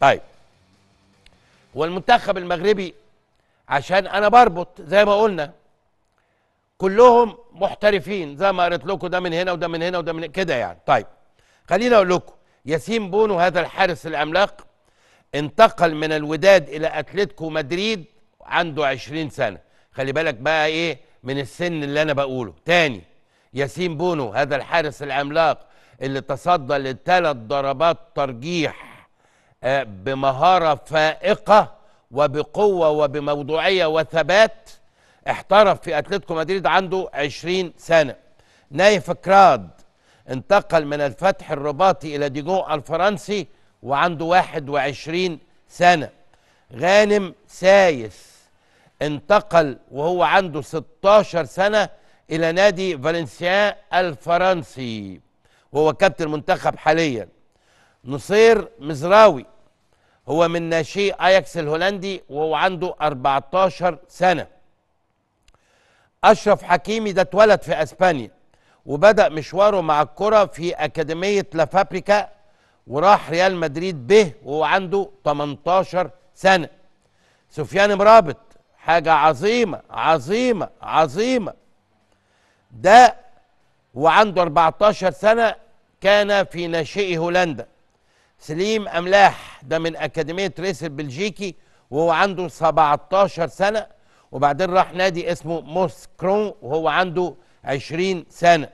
طيب والمنتخب المغربي عشان انا بربط زي ما قلنا كلهم محترفين زي ما قريت لكم ده من هنا وده من هنا وده من كده يعني طيب خليني اقول لكم ياسين بونو هذا الحارس العملاق انتقل من الوداد الى اتلتيكو مدريد عنده 20 سنه خلي بالك بقى ايه من السن اللي انا بقوله تاني ياسين بونو هذا الحارس العملاق اللي تصدى لثلاث ضربات ترجيح بمهارة فائقة وبقوة وبموضوعية وثبات احترف في أتلتيكو مدريد عنده 20 سنة نايف كراد انتقل من الفتح الرباطي إلى ديجو الفرنسي وعنده 21 سنة غانم سايس انتقل وهو عنده 16 سنة إلى نادي فالنسيان الفرنسي وهو كابتن المنتخب حاليا نصير مزراوي هو من ناشئ اياكس الهولندي وهو عنده 14 سنه اشرف حكيمي ده اتولد في اسبانيا وبدا مشواره مع الكره في اكاديميه لافابريكا وراح ريال مدريد به وهو عنده 18 سنه سفيان مرابط حاجه عظيمه عظيمه عظيمه ده وعنده 14 سنه كان في ناشئي هولندا سليم املاح ده من اكاديميه ريس البلجيكي وهو عنده 17 سنه وبعدين راح نادي اسمه موس كرون وهو عنده 20 سنه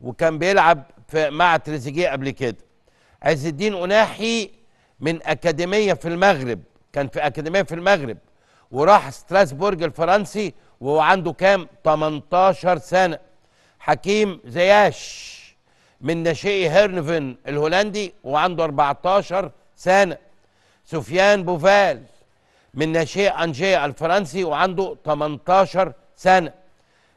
وكان بيلعب في مع تريزيجيه قبل كده عز الدين اناحي من اكاديميه في المغرب كان في اكاديميه في المغرب وراح ستراسبورج الفرنسي وهو عنده كام 18 سنه حكيم زياش من ناشئي هيرنفن الهولندي وعنده 14 سنة سفيان بوفال من ناشئ أنجيا الفرنسي وعنده 18 سنة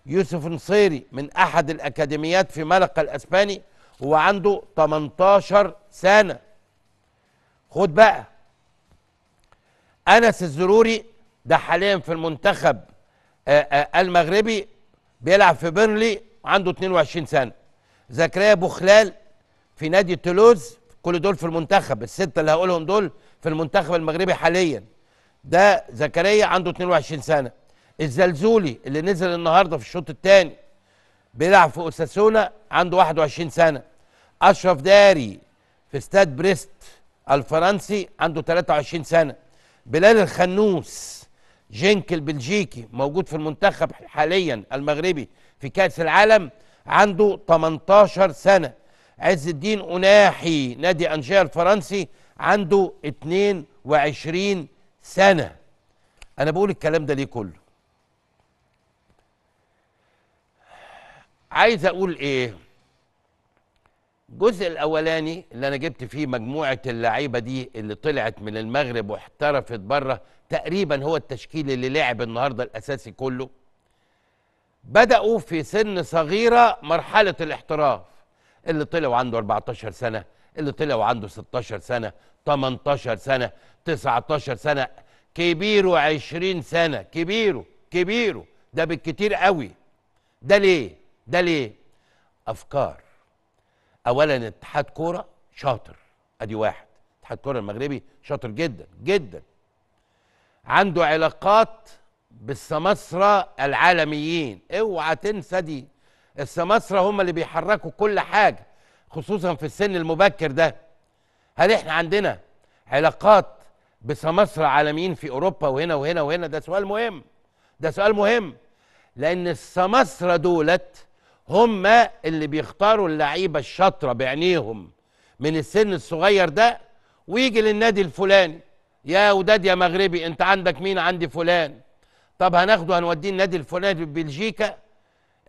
يوسف نصيري من أحد الأكاديميات في ملقا الأسباني وعنده 18 سنة خد بقى أنس الزروري ده حاليا في المنتخب آه، آه، المغربي بيلعب في بيرلي وعنده 22 سنة زكريا بوخلال في نادي تولوز كل دول في المنتخب الستة اللي هقولهم دول في المنتخب المغربي حاليا ده زكريا عنده 22 سنة الزلزولي اللي نزل النهاردة في الشوط الثاني بيلعب في أساسونا عنده 21 سنة أشرف داري في استاد بريست الفرنسي عنده 23 سنة بلال الخنوس جينك البلجيكي موجود في المنتخب حاليا المغربي في كأس العالم عنده 18 سنة عز الدين أناحي نادي أنشير الفرنسي عنده 22 سنة أنا بقول الكلام ده ليه كله عايز أقول إيه الجزء الأولاني اللي أنا جبت فيه مجموعة اللعيبة دي اللي طلعت من المغرب واحترفت بره تقريبا هو التشكيل اللي لعب النهاردة الأساسي كله بدأوا في سن صغيرة مرحلة الاحتراف اللي طلع وعنده 14 سنه اللي طلع وعنده 16 سنه 18 سنه 19 سنه كبيره 20 سنه كبيره كبيره ده بالكتير قوي ده ليه ده ليه افكار اولا اتحاد كوره شاطر ادي واحد اتحاد كوره المغربي شاطر جدا جدا عنده علاقات بالسماسرة العالميين اوعى تنسى دي السماسرة هم اللي بيحركوا كل حاجة خصوصا في السن المبكر ده هل احنا عندنا علاقات بسماسرة عالميين في أوروبا وهنا وهنا وهنا ده سؤال مهم ده سؤال مهم لأن السماسرة دولت هم اللي بيختاروا اللعيبة الشاطرة بعينيهم من السن الصغير ده ويجي للنادي الفلاني يا وداد يا مغربي انت عندك مين عندي فلان طب هناخده هنوديه النادي الفلاني في بلجيكا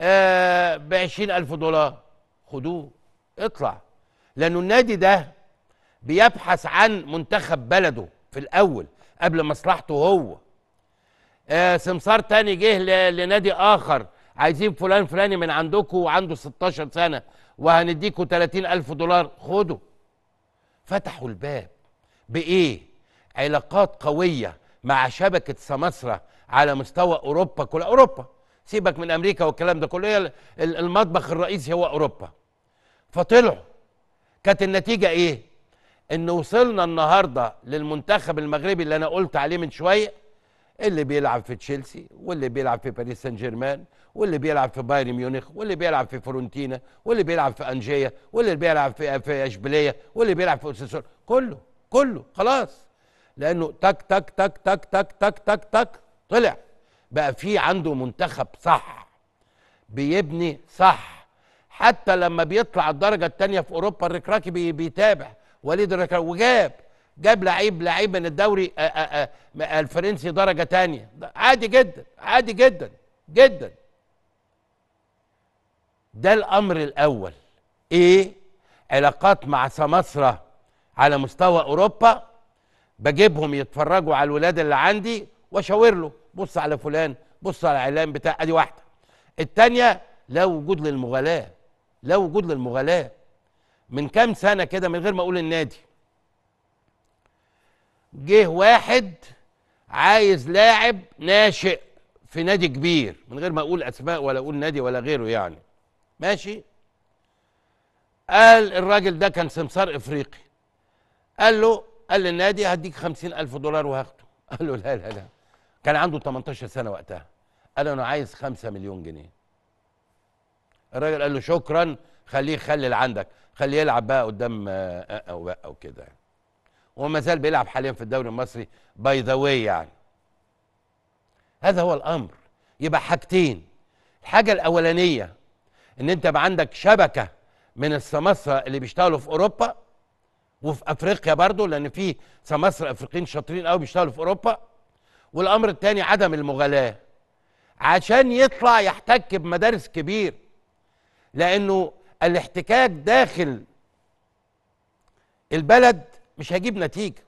آه ب 20000 دولار خدوه اطلع لأنه النادي ده بيبحث عن منتخب بلده في الأول قبل مصلحته هو آه سمسار تاني جه لنادي آخر عايزين فلان فلاني من عندكم وعنده 16 سنة وهنديكوا 30000 دولار خدوا فتحوا الباب بإيه؟ علاقات قوية مع شبكة سمسرة على مستوى أوروبا كل أوروبا سيبك من امريكا والكلام ده كله هي المطبخ الرئيسي هو اوروبا فطلعوا كانت النتيجه ايه ان وصلنا النهارده للمنتخب المغربي اللي انا قلت عليه من شويه اللي بيلعب في تشيلسي واللي بيلعب في باريس سان جيرمان واللي بيلعب في بايرن ميونخ واللي بيلعب في فورنتينا واللي بيلعب في انجيه واللي بيلعب في اشبيليه واللي بيلعب في اوساسونا كله كله خلاص لانه تك تك تك تك تك تك تك تك طلع بقى في عنده منتخب صح بيبني صح حتى لما بيطلع الدرجه الثانيه في اوروبا الركراكي بيتابع وليد الركراكي وجاب جاب لعيب لعيب من الدوري آآ آآ الفرنسي درجه ثانيه عادي جدا عادي جدا جدا ده الامر الاول ايه علاقات مع سماسره على مستوى اوروبا بجيبهم يتفرجوا على الولاد اللي عندي واشاور له بص على فلان بص على الاعلام بتاع ادي واحده الثانيه لا وجود للمغالاه لا وجود للمغالاه من كام سنه كده من غير ما اقول النادي جه واحد عايز لاعب ناشئ في نادي كبير من غير ما اقول اسماء ولا اقول نادي ولا غيره يعني ماشي قال الراجل ده كان سمسار افريقي قال له قال للنادي هديك خمسين الف دولار وهاخده قال له لا لا لا كان عنده 18 سنه وقتها قال انا عايز 5 مليون جنيه الراجل قال له شكرا خليه اللي عندك خليه يلعب بقى قدام او آه، آه، آه، بقى وكده يعني وما زال بيلعب حاليا في الدوري المصري باي ذا واي يعني هذا هو الامر يبقى حاجتين الحاجه الاولانيه ان انت يبقى عندك شبكه من السماسره اللي بيشتغلوا في اوروبا وفي افريقيا برضه لان في سماسره افريقيين شاطرين قوي بيشتغلوا في اوروبا والامر الثاني عدم المغالاه عشان يطلع يحتك بمدارس كبير لانه الاحتكاك داخل البلد مش هيجيب نتيجه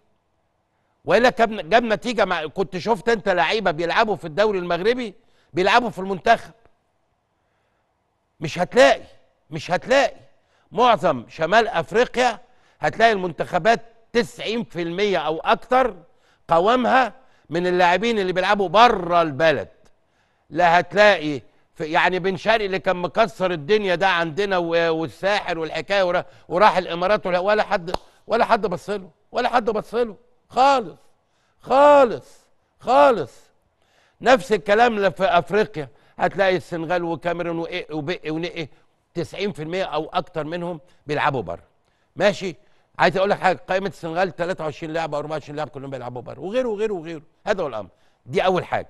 والا جاب نتيجه مع كنت شفت انت لعيبه بيلعبوا في الدوري المغربي بيلعبوا في المنتخب مش هتلاقي مش هتلاقي معظم شمال افريقيا هتلاقي المنتخبات 90% او اكثر قوامها من اللاعبين اللي بيلعبوا بره البلد لا هتلاقي يعني بن شرقي اللي كان مكسر الدنيا ده عندنا والساحر والحكايه وراح الامارات ولا حد ولا حد بص له ولا حد بص له خالص خالص خالص نفس الكلام في افريقيا هتلاقي السنغال وكاميرون إيه- وبق ونقي 90% او اكتر منهم بيلعبوا بره ماشي عايز اقول لك حاجه قائمه السنغال 23 لاعب او 24 لاعب كلهم بيلعبوا بره وغيره وغيره وغيره هذا هو الامر دي اول حاجه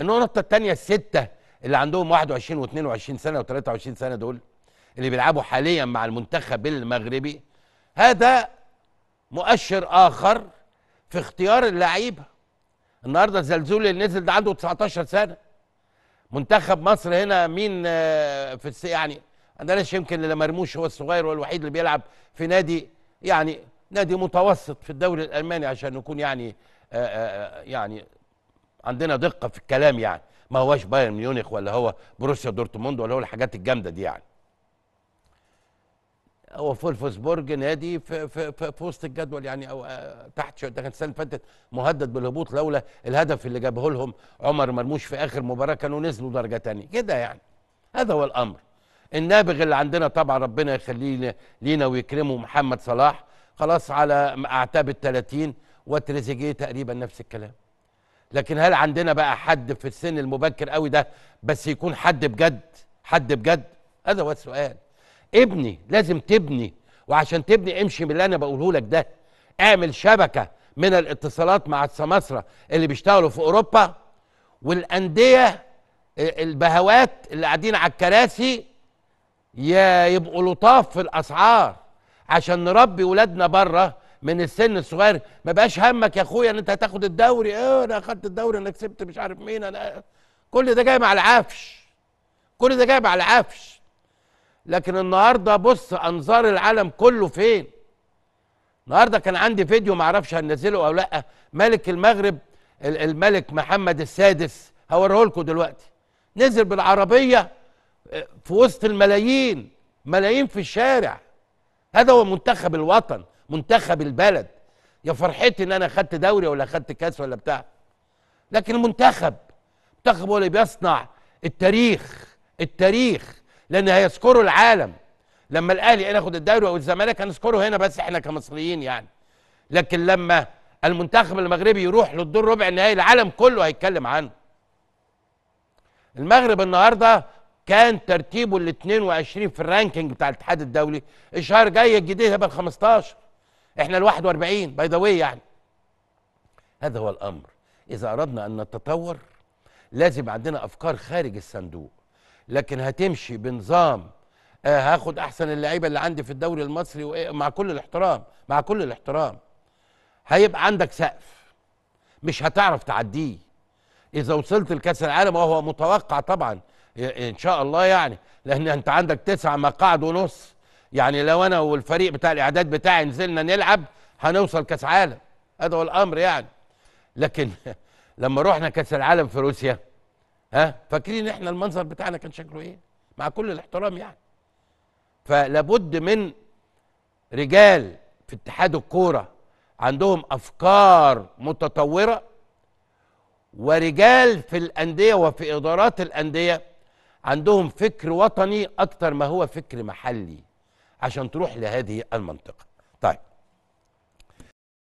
النقطه الثانيه السته اللي عندهم 21 و22 سنه و23 سنه دول اللي بيلعبوا حاليا مع المنتخب المغربي هذا مؤشر اخر في اختيار اللعيبه النهارده الزلزول اللي نزل ده عنده 19 سنه منتخب مصر هنا مين آه، في يعني اندلس يمكن اللي مرموش هو الصغير والوحيد اللي بيلعب في نادي يعني نادي متوسط في الدوري الالماني عشان نكون يعني آآ آه، آآ آه، آه، يعني عندنا دقه في الكلام يعني ما هواش بايرن ميونخ ولا هو بروسيا دورتموند ولا هو الحاجات الجامده دي يعني هو فولفسبورج نادي في, في, في, في وسط الجدول يعني او تحت شويه كان السنه اللي فاتت مهدد بالهبوط لولا الهدف اللي جابه لهم عمر مرموش في اخر مباراه كانوا نزلوا درجه ثانيه كده يعني هذا هو الامر النابغ اللي عندنا طبعا ربنا يخليه لينا ويكرمه محمد صلاح خلاص على اعتاب ال 30 وتريزيجيه تقريبا نفس الكلام لكن هل عندنا بقى حد في السن المبكر قوي ده بس يكون حد بجد حد بجد هذا هو السؤال ابني لازم تبني وعشان تبني امشي باللي انا بقوله لك ده اعمل شبكه من الاتصالات مع السماسره اللي بيشتغلوا في اوروبا والانديه آه، البهوات اللي قاعدين على الكراسي يا يبقوا لطاف في الاسعار عشان نربي ولادنا بره من السن الصغير ما بقاش همك يا اخويا ان انت هتاخد الدوري اه انا اخدت الدوري انا كسبت مش عارف مين انا كل ده جاي مع العفش كل ده جاي مع العفش لكن النهارده بص انظار العالم كله فين النهارده كان عندي فيديو ما اعرفش هنزله او لا ملك المغرب الملك محمد السادس هوريه لكم دلوقتي نزل بالعربيه آه، في وسط الملايين ملايين في الشارع هذا هو منتخب الوطن منتخب البلد يا فرحتي ان انا خدت دوري ولا خدت كاس ولا بتاع لكن المنتخب منتخب هو اللي بيصنع التاريخ التاريخ لان هيذكره العالم لما الاهلي ياخد الدوري او الزمالك هنذكره هنا بس احنا كمصريين يعني لكن لما المنتخب المغربي يروح للدور ربع النهائي العالم كله هيتكلم عنه المغرب النهارده كان ترتيبه ال 22 في الرانكينج بتاع الاتحاد الدولي الشهر جاي الجديد هيبقى ال 15 احنا ال 41 باي ذا واي يعني هذا هو الامر اذا اردنا ان نتطور لازم عندنا افكار خارج الصندوق لكن هتمشي بنظام آه هاخد احسن اللعيبه اللي عندي في الدوري المصري مع كل الاحترام مع كل الاحترام هيبقى عندك سقف مش هتعرف تعديه اذا وصلت لكاس العالم وهو متوقع طبعا ان شاء الله يعني لان انت عندك تسع مقاعد ونص يعني لو انا والفريق بتاع الاعداد بتاعي نزلنا نلعب هنوصل كاس عالم هذا هو الامر يعني لكن لما رحنا كاس العالم في روسيا ها فاكرين احنا المنظر بتاعنا كان شكله ايه مع كل الاحترام يعني فلابد من رجال في اتحاد الكوره عندهم افكار متطوره ورجال في الانديه وفي ادارات الانديه عندهم فكر وطني أكتر ما هو فكر محلي عشان تروح لهذه المنطقة طيب